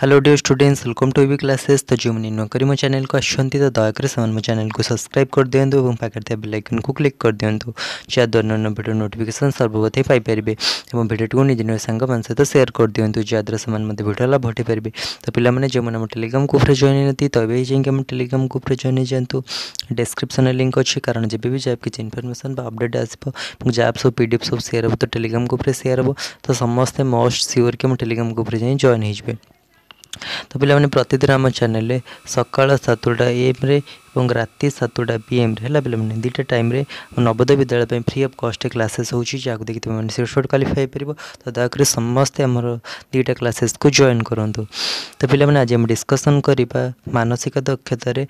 hello dear students welcome to V classes तो जो मैंने नौकरी मो चैनल को अशुनती तो दया कर तो तो तो सामान चैनल को सब्सक्राइब कर दिखाँ और पाखे बेलाइकन को क्लिक कर दिखाँ जहाद्वारा नून भिडियो नोटिकेसन सर्वप्रथे पाइपर और भिडियो को निज निज सांग सहित सेयार कर दिखाँ जहाद्वारा से भिडियो लाभ हटे पारे तो पे जो मैंने टेलीग्राम ग्रुप्रे जॉन होती तब जाकि आम टेलीग्राम ग्रुप जइन हो जातु डेस्क्रिप्सन लिंक अच्छे कारण जब भी जहाँ किसी इनफर्मेसन अपडेट आसो जहाँ सब पी डी एफ सब सेयार हे तो टेलीग्राम ग्रुप्रे सेयार हे तो समस्ते मस्ट सियोर कि आम टेलीग्राम ग्रुप्रे जाए जइन हो ତ ପିଲାମାନେ ପ୍ରତିଦିନ ଆମ ଚ୍ୟାନେଲରେ ସକାଳ ସାତଟା ଏମ୍ରେ ଏବଂ ରାତି ସାତଟା ପିଏମ୍ରେ ହେଲା ପିଲାମାନେ ଦୁଇଟା ଟାଇମ୍ରେ ନବୋଦୟ ବିଦ୍ୟାଳୟ ପାଇଁ ଫ୍ରି ଅଫ୍ କଷ୍ଟ କ୍ଲାସେସ୍ ହେଉଛି ଯାହାକୁ ଦେଖି ତୁମେମାନେ ସେ ସର୍ଟ କ୍ୱାଲିଫାଇ ହୋଇପାରିବ ତ ଦୟାକରି ସମସ୍ତେ ଆମର ଦୁଇଟା କ୍ଲାସେସ୍କୁ ଜଏନ୍ କରନ୍ତୁ ତ ପିଲାମାନେ ଆଜି ଆମେ ଡିସ୍କସନ୍ କରିବା ମାନସିକ ଦକ୍ଷତାରେ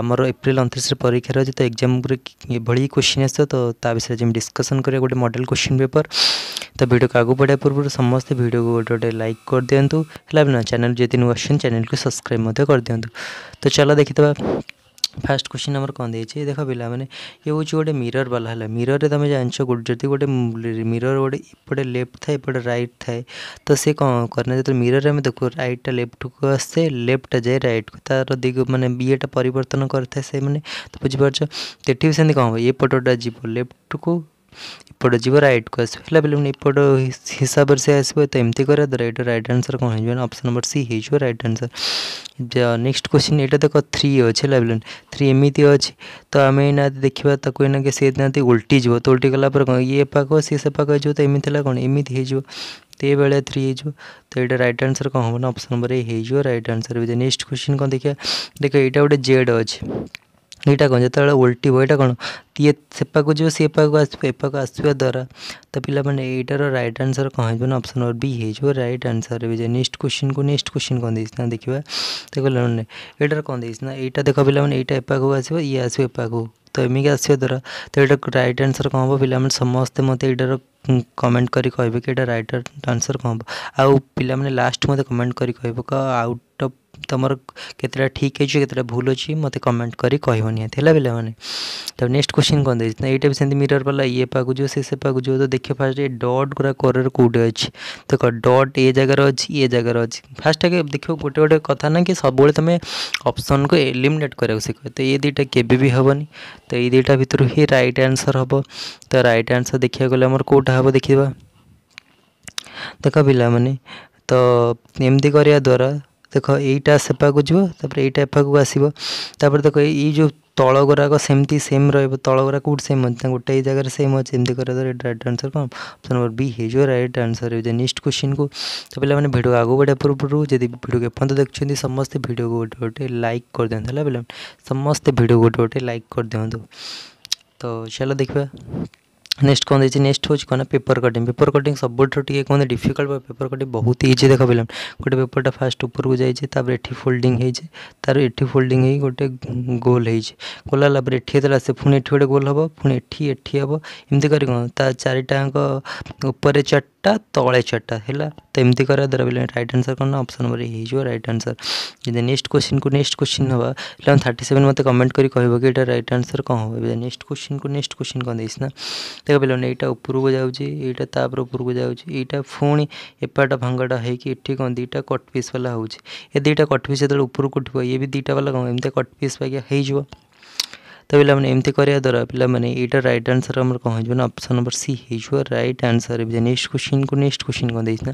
ଆମର ଏପ୍ରିଲ ଅଣତିରିଶରେ ପରୀକ୍ଷା ରହିଛି ତ ଏକ୍ଜାମ୍ରେ ଏଭଳି କ୍ୱେଶ୍ଚିନ୍ ଆସିବ ତ ତା ବିଷୟରେ ଆଜି ଆମେ ଡିସ୍କସନ୍ କରିବା ଗୋଟେ ମଡ଼େଲ୍ କ୍ୱେଶ୍ଚିନ୍ ପେପର୍ तो भिड को आगे बढ़ा पूर्व समस्त भिड को गोटे गोटे लाइक कर दिंतु है ना चेल जी नुआ अच्छे चैनल को सब्सक्राइब कर दिंतु तो चलो देखिद फास्ट क्वेश्चन आम कौन देखिए देख पिला मैंने ये हूँ गोटे मिरर वाला है मिरर में तुम जान जी गोटे मिरर गोटे इपटे लेफ्ट थाए इपटे रईट थाए तो सी कौन करना जो मिरर में देखो रईटा लेफ्ट को आसे लेफ्ट जाए रईट को तार दिग मैंने इेटा पर बुझीप से तो कौन ये फटोटा जी लेफ्ट को ଏପଟେ ଯିବ ରାଇଟ୍କୁ ଆସିବ ହେଲା ପିଲାମାନେ ଏପଟ ହିସାବରେ ସେ ଆସିବ ତ ଏମିତି କରିବା ଦ୍ୱାରା ଏଇଟା ରାଇଟ୍ ଆନ୍ସର୍ କ'ଣ ହେଇଯିବ ନା ଅପସନ୍ ନମ୍ବର ସି ହେଇଯିବ ରାଇଟ୍ ଆନ୍ସର୍ ନେକ୍ସଟ କ୍ୱେଶ୍ଚିନ୍ ଏଇଟା ଦେଖ ଥ୍ରୀ ଅଛି ହେଲା ପିଲାମାନେ ଥ୍ରୀ ଏମିତି ଅଛି ତ ଆମେ ଏଇନା ଦେଖିବା ତାକୁ ଏଇନା ସେ ନାହାନ୍ତି ଓଲଟି ଯିବ ତ ଓଲଟି ଗଲା ପରେ କ'ଣ ଇଏ ପାଖ ସିଏ ସେ ପାଖ ହେଇଯିବ ତ ଏମିତି ହେଲା କ'ଣ ଏମିତି ହେଇଯିବ ते बेले थ्री हो तो ये रईट आंसर कौन हम ना option number A right answer विद नेक्स्ट क्वेश्चन कौन देखा देख यहाँ गोटे जेड अच्छे ଏଇଟା କ'ଣ ଯେତେବେଳେ ଓଲଟିବ ଏଇଟା କ'ଣ ଇଏ ସେପାକୁ ଯିବ ସିଏ ପାଖକୁ ଆସିବ ଏପାକୁ ଆସିବା ଦ୍ୱାରା ତ ପିଲାମାନେ ଏଇଟାର ରାଇଟ୍ ଆନ୍ସର୍ କ'ଣ ହେଇଯିବ ନା ଅପସନ୍ ନମ୍ବର ବି ହେଇଯିବ ରାଇଟ୍ ଆନ୍ସର୍ ବି ନେକ୍ସଟ କ୍ୱେଶ୍ଚିନ୍କୁ ନେକ୍ସଟ କ୍ୱେଶ୍ଚିନ୍ କ'ଣ ଦେଇଛି ନା ଦେଖିବା ତ କହିଲେ ଏଇଟାର କ'ଣ ଦେଇଛି ନା ଏଇଟା ଦେଖ ପିଲାମାନେ ଏଇଟା ଏପାକୁ ଆସିବ ଇଏ ଆସିବ ଏପାକୁ ତ ଏମିତି ଆସିବା ଦ୍ୱାରା ତ ଏଇଟା ରାଇଟ୍ ଆନ୍ସର୍ କ'ଣ ହେବ ପିଲାମାନେ ସମସ୍ତେ ମୋତେ ଏଇଟାର कमेंट कर रटर आनसर कौन आ पा लास्ट मत कमेंट कर आउट अफ तुम कतेटा ठीक है कत भूल अच्छे मत कमेंट कर नेक्स्ट क्वेश्चन कौन दे ये भी मिरर पाला ये पाकु से से पाकुज तो देखिए फास्ट ये डट गुरा कोर कौटे अच्छे देख डट ए जगार अच्छे ये जगार अच्छे फास्ट आगे देख गोटे गोटे कथ ना कि सब तुम्हें अप्सन को एलिमेट कर तो ये दुटा के हेनी तो ये दुटा भितर ही रईट आनसर हम तो रईट आनसर देखा गलत ताब देखा देख पाने तो एमती करवा द्वारा देख या सेपा को जीवर यहीटा एफा को आसो तापर देख यो तल गुराक सेमती सेम रल गुराक सेम अच्छे गोटे जगह सेम अच्छे एमती कर रईट आंसर कौन अप्सन नंबर बी हो रईट आंसर हो जाए नेक्स्ट क्वेश्चन को तो पे मैंने भिड आगे बढ़ा पूर्व जब भिड एपर्त देखते समस्त भिड को गोटे गोटे लाइक कर दिखाँ है पे समस्ते भिड गोटे गोटे लाइक कर दिखुं तो चलो देखा ନେକ୍ସଟ୍ କ'ଣ ଦେଇଛି ନେକ୍ସଟ୍ ହେଉଛି କ'ଣ ପେପର୍ କଟିଂ ପେପର୍ କଟିଂ ସବୁଠାରୁ ଟିକେ କ'ଣ ଡିଫିକଲ୍ଟ ବା ପେପର୍ କଟିଂ ବହୁତ ଇଜି ଦେଖାପିଲା ଗୋଟେ ପେପର୍ଟା ଫାଷ୍ଟ ଉପରକୁ ଯାଇଛି ତାପରେ ଏଠି ଫୋଲ୍ଡିଂ ହେଇଛି ତାର ଏଠି ଫୋଲ୍ଡିଂ ହେଇ ଗୋଟେ ଗୋଲ୍ ହେଇଛି ଗୋଲ୍ ହେଲା ପରେ ଏଠି ଯେତେବେଳେ ଆସେ ପୁଣି ଏଠି ଗୋଟେ ଗୋଲ୍ ହେବ ପୁଣି ଏଠି ଏଠି ହେବ ଏମିତି କରି କ'ଣ ତା ଚାରିଟାଙ୍କ ଉପରେ ଚାରିଟା টা টলে চট হেলা তেমতি করে দরে বিল রাইট আনসার কোন অপশন নাম্বার এ ইজও রাইট আনসার জে নেক্সট কোশ্চেন কো নেক্সট কোশ্চেন নবা 1137 মত কমেন্ট করি কইব কি এটা রাইট আনসার কো হবে নেক্সট কোশ্চেন কো নেক্সট কোশ্চেন কর দিছ না তে কেবল ওনে এটা উপরও যাব জি এটা তা উপরও যাব জি এটা ফোন এপাট ভাঙড়া হ কি ঠিকন এটা কাট পিস वाला हो জি এডি এটা কাট পিস উপর কাট ও ইবি এটা লাগাও এমতে কাট পিস হয়ে হেজবা ତ ପିଲାମାନେ ଏମିତି କରିବା ଦ୍ୱାରା ପିଲାମାନେ ଏଇଟା ରାଇଟ୍ ଆନ୍ସର୍ ଆମର କ'ଣ ହେଇଯିବ ନା ଅପସନ୍ ନମ୍ବର ସି ହେଇଯିବ ରାଇଟ୍ ଆନ୍ସର୍ ଏବେ ନେକ୍ସଟ କୋଶ୍ଚିନ୍କୁ ନେକ୍ସଟ କୋଶ୍ଚିନ୍ କ'ଣ ଦେଇଛି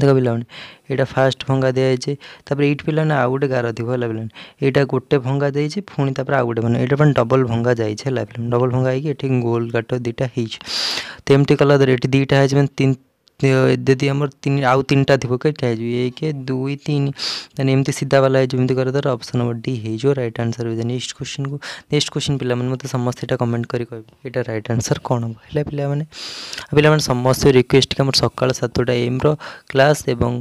ଦେଖ ପିଲାମାନେ ଏଇଟା ଫାଷ୍ଟ ଭଙ୍ଗା ଦିଆଯାଇଛି ତାପରେ ଏଇଠି ପିଲାମାନେ ଆଉ ଗୋଟେ ଗାର ଥିବ ହେଲା ପିଲାମାନେ ଏଇଟା ଗୋଟେ ଭଙ୍ଗା ଦେଇଛି ପୁଣି ତାପରେ ଆଉ ଗୋଟେ ମାନେ ଏଇଟା ପୁଣି ଡବଲ ଭଙ୍ଗା ଯାଇଛି ହେଲା ପିଲାମାନେ ଡବଲ ଭଙ୍ଗା ହେଇକି ଏଠି ଗୋଲ ଗାଟ ଦୁଇଟା ହେଇଛି ତ ଏମିତି କଲା ଦ୍ୱାରା ଏଠି ଦୁଇଟା ହେଇଛି ମାନେ ତିନି ଯଦି ଆମର ତିନି ଆଉ ତିନିଟା ଥିବ କେତେ ହେଇଯିବ ଏକ ଦୁଇ ତିନି ମାନେ ଏମିତି ସିଧା ବାଲା ହେଇଯିବ ଏମିତି କରିବା ଦ୍ୱାରା ଅପସନ୍ ନମ୍ବର ଡି ହେଇଯିବ ରାଇଟ୍ ଆନ୍ସର୍ ବି ନେକ୍ସଟ କୋଶ୍ଚିନ୍କୁ ନେକ୍ସଟ କୋଶ୍ଚିନ୍ ପିଲାମାନେ ମୋତେ ସମସ୍ତେ ଏଇଟା କମେଣ୍ଟ କରି କହିବେ ଏଇଟା ରାଇଟ୍ ଆନ୍ସର୍ କ'ଣ ହେବ ହେଲେ ପିଲାମାନେ ପିଲାମାନେ ସମସ୍ତେ ରିକ୍ୱେଷ୍ଟ କି ଆମର ସକାଳ ସାତଟା ଏମ୍ର କ୍ଲାସ୍ ଏବଂ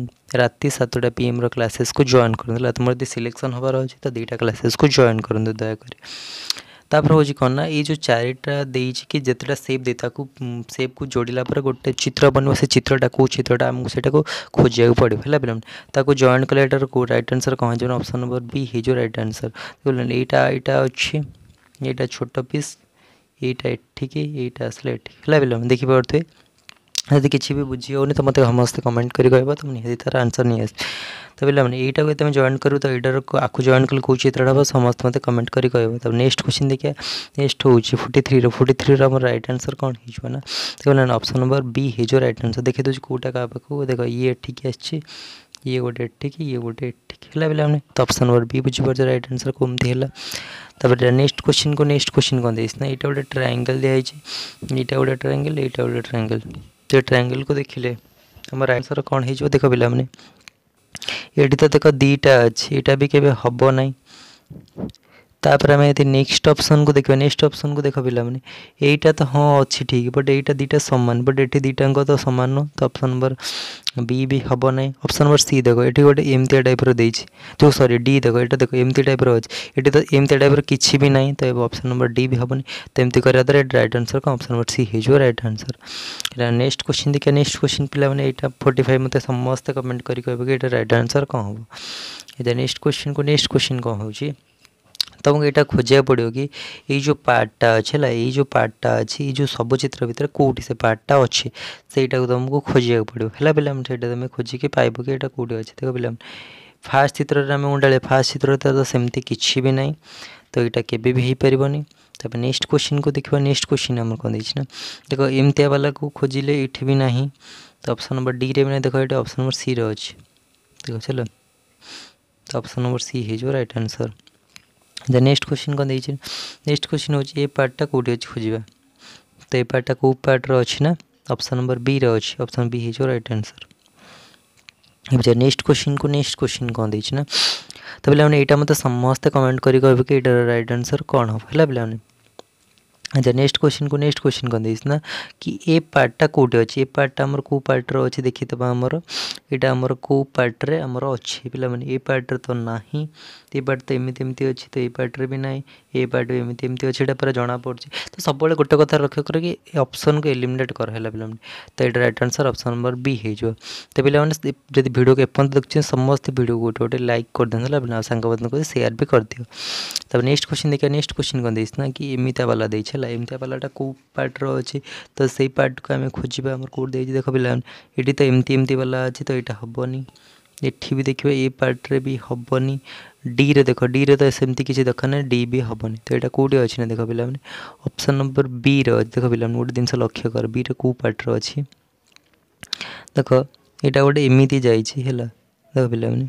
ରାତି ସାତଟା ପି ଏମ୍ର କ୍ଲାସେସ୍କୁ ଜଏନ୍ କରନ୍ତୁ ହେଲା ତୁମର ଯଦି ସିଲେକ୍ସନ୍ ହେବାର ଅଛି ତ ଦୁଇଟା କ୍ଲାସେସ୍କୁ ଜଏନ୍ କରନ୍ତୁ ଦୟାକରି तापर हूँ कौन ना ये चारिटा दे कि जितेटा सेप दे सेप को जोड़ला पर गोटे चित्र बनवा से चित्रटा कौ चित्रटा आमको से खोजा पड़ो है पे जयन कले रईट आनसर कौन जो अप्सन नंबर बी हो रईट आनसर देखने यहाँ यहाँ अच्छे यहाँ छोट पीस यहाँ ठीक ये यहाँ आसला है देखिपे यदि किसी भी बुझी होनी तो मत समस्ते कमेंट कर आंसर नहीं आस तो पे यहाँ को जॉन करू तो यार आपको जॉन कले कौ चित्र हम समस्त मतलब कमेंट कर नेक्स्ट क्वेश्चन देखिए नेक्स्ट हूँ फोर्टी थ्री रोर्टी थ्री रो रईट आंसर कौन हो ना तो कहना अप्सन नंबर बी हो रईट आनसर देखिए कौटा का देख ये ठीक आसी ये गोटे ठीक ये गोटे ठीक है पे तो अप्सन नंबर बी बुझीपार रईट आनसर कमी है नेक्स्ट क्वेश्चन को नेक्स्ट क्वेश्चन कौन देना यहाँ गोटे ट्राएंगल दिखाई है यहाँ गोटे ट्राएंगल यहाँ गोटे ट्राएंगल ସେ ଟ୍ରାଙ୍ଗେଲ୍କୁ ଦେଖିଲେ ଆମର ଆନ୍ସର୍ କ'ଣ ହେଇଯିବ ଦେଖ ପିଲାମାନେ ଏଠି ତ ଦେଖ ଦୁଇଟା ଅଛି ଏଇଟା ବି କେବେ ହେବ ନାହିଁ तापर आम ये नेक्स्ट अप्सन को देखा नेक्स्ट अप्सन को देख पे यहाँ तो हाँ अच्छी ठीक बट यहाँ दुटा सामान बट ये दुटा तो सामान नु तो अप्सन नंबर बी भी हम ना अप्सन नंबर सी देख ये गोटे एमती टाइप रही जो सरी डी देख ये देख एम टाइप अच्छे तो एमती टाइप कि नहीं ना तो अप्सन नंबर डी भी हेनी तो एमती करा द्वारा रईट आनसर कौन अप्सन नंबर सी हो रईट आनसर नेक्स्ट क्वेश्चन देखिए नेक्स्ट क्वेश्चन पे फोर्टी फाइव मतलब समस्त कमेंट करके कहते हैं रईट आनसर कौन हम ये नेक्स्ट क्वेश्चन को नेक्स्ट क्वेश्चन कौन हो तुमको यहाँ खोजा पड़ो कि यो पार्टा अच्छे ये यो पार्टा अच्छी ये सब चित्र भितर कौटी से पार्टा अच्छे से तुमको खोजा पड़ो है तुम खोजिक पाइब कि यहाँ कौटे अच्छे देख पे फास्ट चित्र आम फास्ट चित्र तो सेमती किसी भी ना तो यहाँ के पार्बन तब नेक्स्ट क्वेश्चन को देखा नेक्स्ट क्वेश्चन आम कौन देना देख एमती बाला को खोजिले ये भी ना तो अप्सन नंबर डी रही देख ये अप्सन नंबर सी रे अच्छे देख चलो तो अप्सन नंबर सी हो रईट ଦ ନେକ୍ସଟ କ୍ୱେଶ୍ଚିନ୍ କ'ଣ ଦେଇଛି ନେକ୍ସଟ କ୍ୱେଶ୍ଚିନ୍ ହେଉଛି ଏ ପାର୍ଟଟା କେଉଁଠି ଅଛି ଖୋଜିବା ତ ଏ ପାର୍ଟଟା କେଉଁ ପାର୍ଟରେ ଅଛି ନା ଅପସନ୍ ନମ୍ବର ବିରେ ଅଛି ଅପସନ୍ ବି ହେଇଯିବ ରାଇଟ୍ ଆନ୍ସର୍ ଏବେ ନେକ୍ସଟ କ୍ୱେଶ୍ଚିନ୍କୁ ନେକ୍ସଟ କ୍ୱେଶ୍ଚିନ୍ କ'ଣ ଦେଇଛି ନା ତ ପିଲାମାନେ ଏଇଟା ମୋତେ ସମସ୍ତେ କମେଣ୍ଟ କରି କହିବେ କି ଏଇଟାର ରାଇଟ୍ ଆନ୍ସର୍ କ'ଣ ହେବ ହେଲା ପିଲାମାନେ अच्छा नेक्स्ट क्वेश्चन को नेक्स्ट क्वेश्चन कौन देना कि ए पार्टा कौटे अच्छे ए पार्टा आम कौ पार्टर अच्छे देखी दे आमर यहाँ आम कौ पार्टे आम अच्छे पे ए पार्टर तो ना ये पार्ट तो एमती अच्छे तो ये पार्टर भी ना ए पार्ट एमती एमती अच्छे ये पूरा जना पड़े तो सब गोटे कथ लक्ष्य कर अप्सन को एलिमेट कर पे तो ये right answer option number B हो तो पे जब भिडियो एपर्त देखते हैं भिडियो गोटे लाइक कर दिखाते सांग सेयार भी कर दिव्य नेक्स्ट क्वेश्चन देखिए नेक्स्ट क्वेश्चन कौन देना बाला देखे ହେଲା ଏମିତିଆ ପାଲାଟା କେଉଁ ପାର୍ଟର ଅଛି ତ ସେଇ ପାର୍ଟକୁ ଆମେ ଖୋଜିବା ଆମର କେଉଁଠି ଦେଇଛି ଦେଖ ପିଲାମାନେ ଏଠି ତ ଏମିତି ଏମିତି ପାଲା ଅଛି ତ ଏଇଟା ହେବନି ଏଠି ବି ଦେଖିବା ଏ ପାର୍ଟରେ ବି ହେବନି ଡିରେ ଦେଖ ଡିରେ ତ ସେମିତି କିଛି ଦରକାର ନାହିଁ ଡି ବି ହେବନି ତ ଏଇଟା କେଉଁଠି ଅଛି ନା ଦେଖ ପିଲାମାନେ ଅପସନ୍ ନମ୍ବର ବିରେ ଅଛି ଦେଖ ପିଲାମାନେ ଗୋଟେ ଜିନିଷ ଲକ୍ଷ୍ୟ କର ବିରେ କେଉଁ ପାର୍ଟର ଅଛି ଦେଖ ଏଇଟା ଗୋଟେ ଏମିତି ଯାଇଛି ହେଲା ଦେଖ ପିଲାମାନେ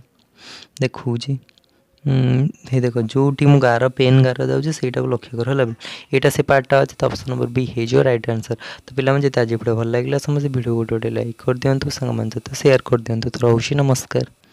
ଦେଖାଉଛି हे देख जोटी गार पेन गार जाऊँगी ସେଇଟା ଲକ୍ଷ୍ୟ କର ହେଲା ଏଇଟା ସେ ପାର୍ଟଟା ଅଛି ତ ଅପସନ୍ ନମ୍ବର ବି ହେଇଯିବ ରାଇଟ୍ ଆନ୍ସର୍ ତ ପିଲାମାନେ ଯଦି ଆଜି ଭିଡ଼ିଓ ଭଲ ଲାଗିଲା ସମସ୍ତେ ଭିଡ଼ିଓ ଗୋଟେ ଗୋଟେ ଲାଇକ୍ କରିଦିଅନ୍ତୁ ସାଙ୍ଗମାନେ ସହିତ ସେୟାର କରିଦିଅନ୍ତୁ ତ ରହୁଛି ନମସ୍କାର